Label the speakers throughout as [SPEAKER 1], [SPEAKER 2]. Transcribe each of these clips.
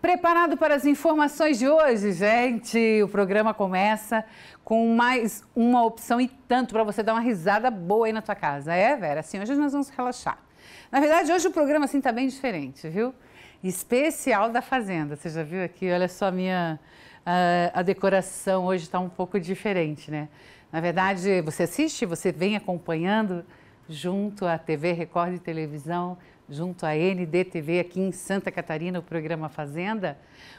[SPEAKER 1] Preparado para as informações de hoje, gente? O programa começa com mais uma opção e tanto para você dar uma risada boa aí na tua casa. É, Vera? Assim, hoje nós vamos relaxar. Na verdade, hoje o programa assim está bem diferente, viu? Especial da Fazenda. Você já viu aqui? Olha só a minha... A, a decoração hoje está um pouco diferente, né? Na verdade, você assiste, você vem acompanhando junto à TV Record e Televisão, junto à NDTV aqui em Santa Catarina, o programa Fazenda.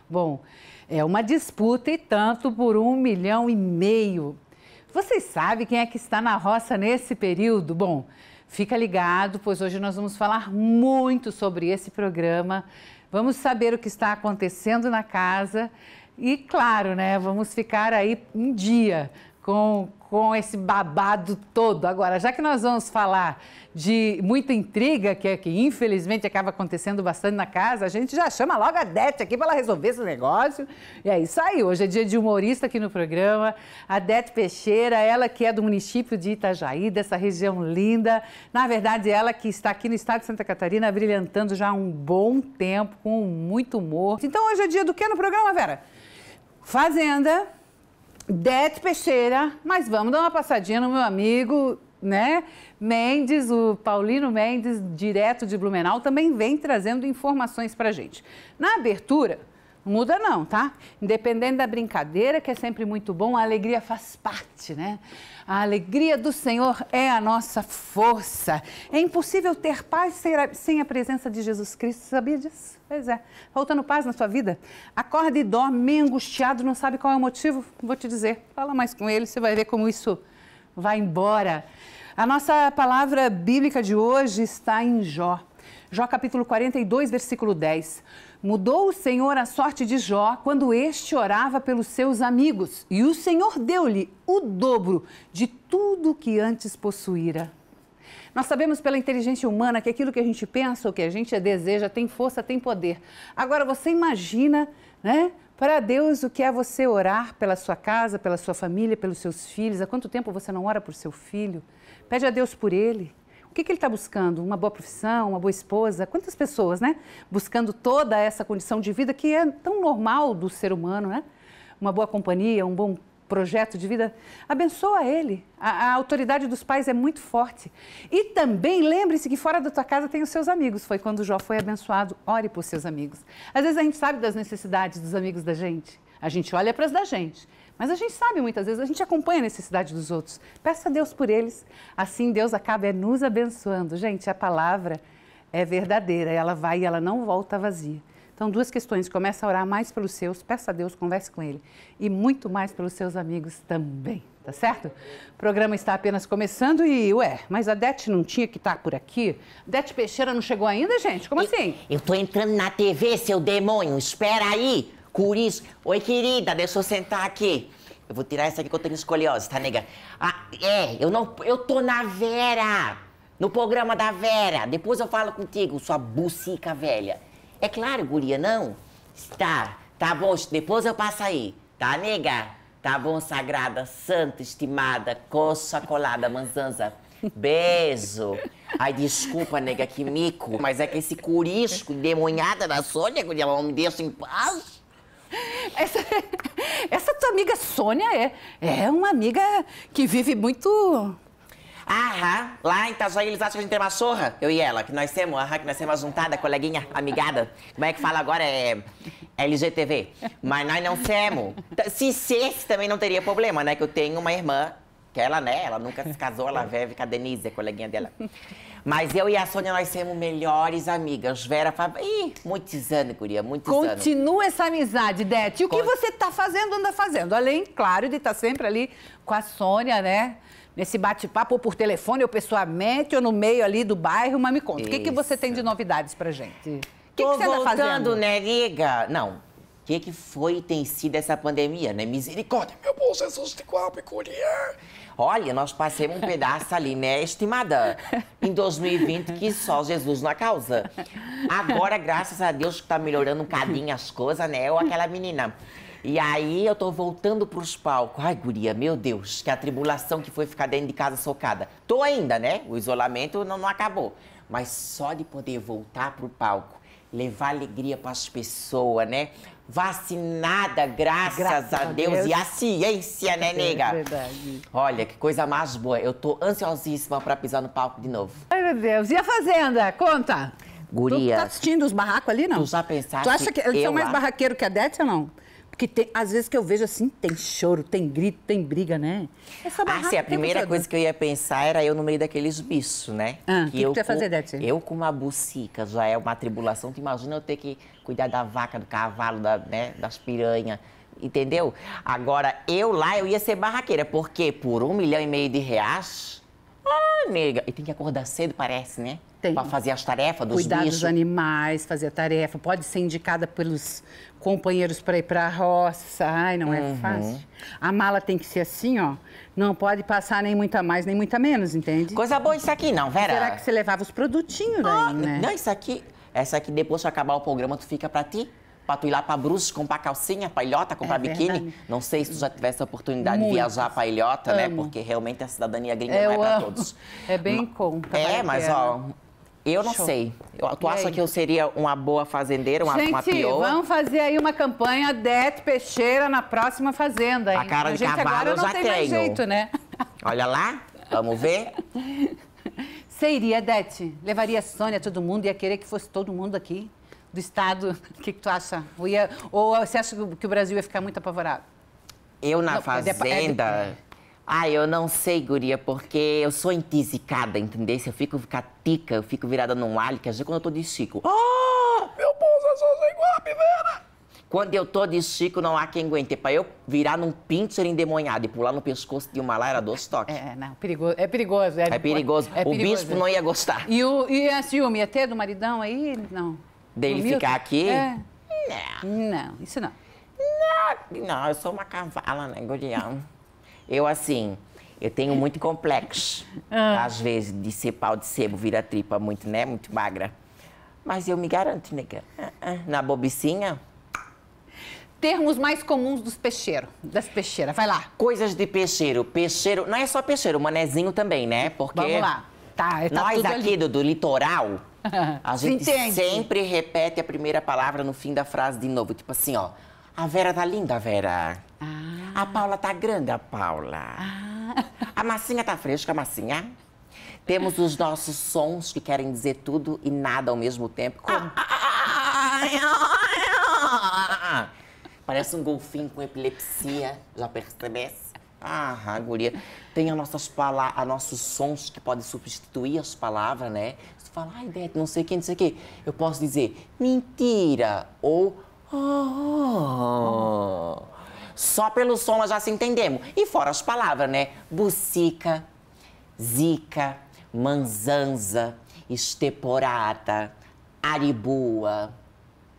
[SPEAKER 1] Bom, é uma disputa e tanto por um milhão e meio. Vocês sabem quem é que está na roça nesse período? Bom, fica ligado, pois hoje nós vamos falar muito sobre esse programa. Vamos saber o que está acontecendo na casa e, claro, né, vamos ficar aí um dia com, com esse babado todo. Agora, já que nós vamos falar de muita intriga, que, é, que infelizmente acaba acontecendo bastante na casa, a gente já chama logo a Dete aqui para ela resolver esse negócio. E é isso aí, hoje é dia de humorista aqui no programa. A Dete Peixeira, ela que é do município de Itajaí, dessa região linda. Na verdade, ela que está aqui no estado de Santa Catarina, brilhantando já há um bom tempo, com muito humor. Então, hoje é dia do que no programa, Vera? Fazenda. Dete Peixeira, mas vamos dar uma passadinha no meu amigo, né? Mendes, o Paulino Mendes, direto de Blumenau, também vem trazendo informações para gente. Na abertura, Muda não, tá? Independente da brincadeira, que é sempre muito bom, a alegria faz parte, né? A alegria do Senhor é a nossa força. É impossível ter paz sem a presença de Jesus Cristo, sabia disso? Pois é. Faltando paz na sua vida? Acorda e dorme angustiado, não sabe qual é o motivo? Vou te dizer. Fala mais com ele, você vai ver como isso vai embora. A nossa palavra bíblica de hoje está em Jó. Jó capítulo 42, versículo 10. Mudou o Senhor a sorte de Jó quando este orava pelos seus amigos, e o Senhor deu-lhe o dobro de tudo que antes possuíra. Nós sabemos pela inteligência humana que aquilo que a gente pensa, ou que a gente deseja, tem força, tem poder. Agora, você imagina, né? Para Deus, o que é você orar pela sua casa, pela sua família, pelos seus filhos? Há quanto tempo você não ora por seu filho? Pede a Deus por ele. O que, que ele está buscando? Uma boa profissão, uma boa esposa? Quantas pessoas, né? Buscando toda essa condição de vida que é tão normal do ser humano, né? Uma boa companhia, um bom projeto de vida, abençoa ele. A, a, autoridade dos pais é muito forte. E também lembre-se que fora da tua casa tem os seus amigos. Foi quando Jó foi abençoado. Ore por seus amigos. Às vezes a gente sabe das necessidades dos amigos da gente. A gente olha para as da gente. Mas a gente sabe muitas vezes, a gente acompanha a necessidade dos outros. Peça a Deus por eles. Assim Deus acaba é, nos abençoando. Gente, a palavra é verdadeira, ela vai e ela não volta vazia. Então, duas questões. Começa a orar mais pelos seus, peça a Deus, converse com Ele. E muito mais pelos seus amigos também, tá certo? O programa está apenas começando e, ué, mas a Dete não tinha que estar tá por aqui? Dete Peixeira não chegou ainda,
[SPEAKER 2] gente? Como assim? Eu tô entrando na TV, seu demônio, espera aí! Curis. Oi, querida, deixa eu sentar aqui. Eu vou tirar essa aqui que eu tenho escoliose, tá, nega? Ah, é, eu não. Eu tô na Vera! No programa da Vera. Depois eu falo contigo, sua bucica velha. É claro, guria, não? Tá, tá bom, depois eu passo aí. Tá, nega? Tá bom, sagrada, santa, estimada, coça colada, manzanza. Beijo. Ai, desculpa, nega, que mico. Mas é que esse curisco demoniada da Sônia, guria, ela não me deixa em paz.
[SPEAKER 1] Essa, essa tua amiga Sônia é, é uma amiga que vive muito
[SPEAKER 2] Aham, lá em Itajaí eles acham que a gente tem uma sorra, eu e ela, que nós temos, aham, que nós temos juntada, coleguinha, amigada. Como é que fala agora? É, é LGTV. Mas nós não temos. Se cesse também não teria problema, né? Que eu tenho uma irmã, que ela, né, ela nunca se casou, ela vive com a Denise, a coleguinha dela. Mas eu e a Sônia, nós somos melhores amigas. Vera fala... Ih, muitos anos, guria, muitos Continua anos.
[SPEAKER 1] Continua essa amizade, Dete. E o Con... que você está fazendo, anda fazendo? Além, claro, de estar tá sempre ali com a Sônia, né? Nesse bate-papo ou por telefone, ou pessoalmente, ou no meio ali do bairro, mas me conta, o que, que você tem de novidades pra gente?
[SPEAKER 2] O que, que, você anda voltando, fazendo? né, liga? Não, que, que foi e tem sido essa pandemia, né? Misericórdia, meu bom Jesus de Guapicuria. Olha, nós passamos um pedaço ali, né, estimada? Em 2020, que só Jesus na causa. Agora, graças a Deus, que tá melhorando um bocadinho as coisas, né? Ou aquela menina. E aí eu tô voltando pros palcos. Ai, guria, meu Deus, que a tribulação que foi ficar dentro de casa socada. Tô ainda, né? O isolamento não, não acabou. Mas só de poder voltar pro palco levar alegria para as pessoas, né? Vacinada, graças, graças a, Deus. Deus, e a ciência, né, é nega? É
[SPEAKER 1] verdade.
[SPEAKER 2] Olha, que coisa mais boa. Eu tô ansiosíssima para pisar no palco de novo.
[SPEAKER 1] Ai, meu Deus. E a Fazenda? Conta.
[SPEAKER 2] Guria. Tu, tá assistindo
[SPEAKER 1] os barracos ali,
[SPEAKER 2] não? Tu já pensaste? Tu acha que, eles são mais
[SPEAKER 1] barraqueiro que a Dete ou não? Porque tem, às vezes que eu vejo assim, tem choro, tem grito, tem briga, né?
[SPEAKER 2] Essa é ah, barraca, ah, sim, a primeira coisa que eu ia pensar era eu no meio daqueles bichos, né? Ah, que, que, eu que tu ia fazer, Dete? Eu com uma bucica, já é uma tribulação. Tu imagina eu ter que cuidar da vaca, do cavalo, da, né, das piranhas entendeu? Agora, eu lá, eu ia ser barraqueira, porque por um milhão e meio de reais, ah, nega. E tem que acordar cedo, parece, né? Tem. Pra fazer as tarefas dos Cuidar bichos. dos
[SPEAKER 1] animais, fazer a tarefa. Pode ser indicada pelos companheiros para ir para a roça. Ai, não é uhum. fácil. A mala tem que ser assim, ó. Não pode passar nem muita mais, nem muita menos,
[SPEAKER 2] entende? Coisa boa isso aqui, não, Vera. Será que você
[SPEAKER 1] levava os produtinhos daí, ah,
[SPEAKER 2] né? Não, isso aqui... Essa aqui, depois de acabar o programa, tu fica pra ti? para tu ir lá para Bruges comprar calcinha, para Ilhota, comprar é biquíni. Não sei se tu já tivesse a oportunidade de viajar pra Ilhota, né? Porque realmente a cidadania gringa eu não é para todos. É bem conta. É, mas é. ó, né? eu não Show. sei. Eu, tu e acha aí? que eu seria uma boa fazendeira, uma, gente, uma pioa? vamos
[SPEAKER 1] fazer aí uma campanha Dete Peixeira na próxima fazenda. Hein? A cara de gente cavalo agora eu já não tem tenho. Mais jeito, né?
[SPEAKER 2] Olha lá, vamos ver.
[SPEAKER 1] Você iria, Dete? Levaria a Sônia, todo mundo, ia querer que fosse todo mundo aqui? do Estado? O que, que tu acha? Ou, ia, ou você acha que o Brasil ia ficar muito apavorado?
[SPEAKER 2] Eu na não, Fazenda. É de... Ah, eu não sei, guria, porque eu sou entisicada, entendeu? Se eu fico tica eu fico virada num alho, que às vezes quando eu tô de Chico.
[SPEAKER 1] Ah, meu eu é só a guarda,
[SPEAKER 2] Quando eu tô de Chico, não há quem aguente. É pra eu virar num pincher endemonhado e pular no pescoço de uma lá era dois toques. É, não, perigoso. É perigoso. É, é perigoso. É perigoso. o bispo não ia gostar. E,
[SPEAKER 1] o, e a ciúme ia é ter do maridão aí? Não
[SPEAKER 2] dele Milton? ficar aqui? É.
[SPEAKER 1] Não. Não, isso não.
[SPEAKER 2] Não, não eu sou uma cavala, né, Gurião? eu, assim, eu tenho muito complexo. Ah. Às vezes, de ser pau de sebo, vira tripa muito, né? Muito magra. Mas eu me garanto, nega. Ah, ah, na bobicinha.
[SPEAKER 1] Termos mais comuns dos peixeiros, das peixeiras, vai lá.
[SPEAKER 2] Coisas de peixeiro. Peixeiro, não é só peixeiro, manezinho também, né? Porque. Vamos lá.
[SPEAKER 1] Tá, tá Nós aqui ali.
[SPEAKER 2] do, do litoral,
[SPEAKER 1] a gente sempre
[SPEAKER 2] repete a primeira palavra no fim da frase de novo. Tipo assim, ó. A Vera tá linda, Vera. Ah. A Paula tá grande, a Paula. Ah. A massinha tá fresca, a massinha. Temos os nossos sons que querem dizer tudo e nada ao mesmo tempo. Como... Ah,
[SPEAKER 1] ah,
[SPEAKER 2] ah, Parece um golfinho com epilepsia, já percebesse? Ah, guria. Tem as nossas palavras, nossos sons que podem substituir as palavras, né? Você fala, ai, Beto, não sei quem, não sei o que. Eu posso dizer mentira ou oh. Só pelo som nós já se entendemos. E fora as palavras, né? Bucica, zica, manzanza, esteporada, aribua.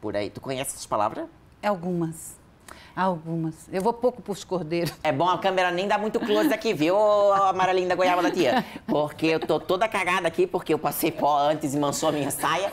[SPEAKER 2] Por aí. Tu conhece essas palavras? Algumas. Algumas. Eu vou pouco pros cordeiros. É bom a câmera nem dá muito close aqui, viu, Amaralinda da goiaba da tia? Porque eu tô toda cagada aqui, porque eu passei pó antes e manchou a minha saia.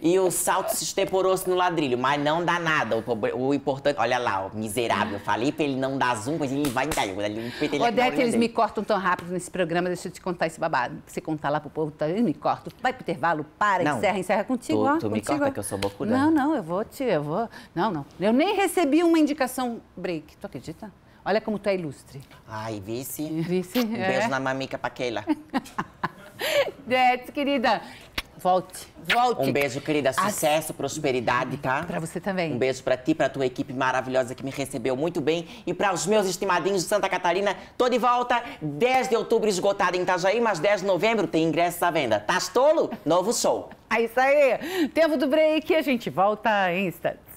[SPEAKER 2] E o salto se estemporou se no ladrilho. Mas não dá nada. O, o importante... Olha lá, o miserável. Eu falei pra ele não dar zoom, mas ele vai dar. Ele, ele Odete, é eles me
[SPEAKER 1] cortam tão rápido nesse programa. Deixa eu te contar esse babado. Você contar lá pro povo, tá, eles me cortam. Vai pro intervalo, para, não, encerra, encerra contigo. Tu, ó, tu contigo, me corta que eu sou bocudão. Não, não, eu vou te... Eu vou... Não, não. Eu nem recebi uma indicação Operação Break. Tu acredita? Olha como tu é ilustre.
[SPEAKER 2] Ai, vice. Vice. Um é. beijo na mamica pra Keila.
[SPEAKER 1] Dete, querida. Volte,
[SPEAKER 2] volte. Um beijo, querida. Sucesso, As... prosperidade, tá? Pra você também. Um beijo pra ti, pra tua equipe maravilhosa que me recebeu muito bem. E pra os meus estimadinhos de Santa Catarina. Tô de volta, 10 de outubro esgotado em Itajaí, mas 10 de novembro tem ingressos à venda. Tá tolo? Novo show. É isso aí. Tempo do break, a gente volta em instantes.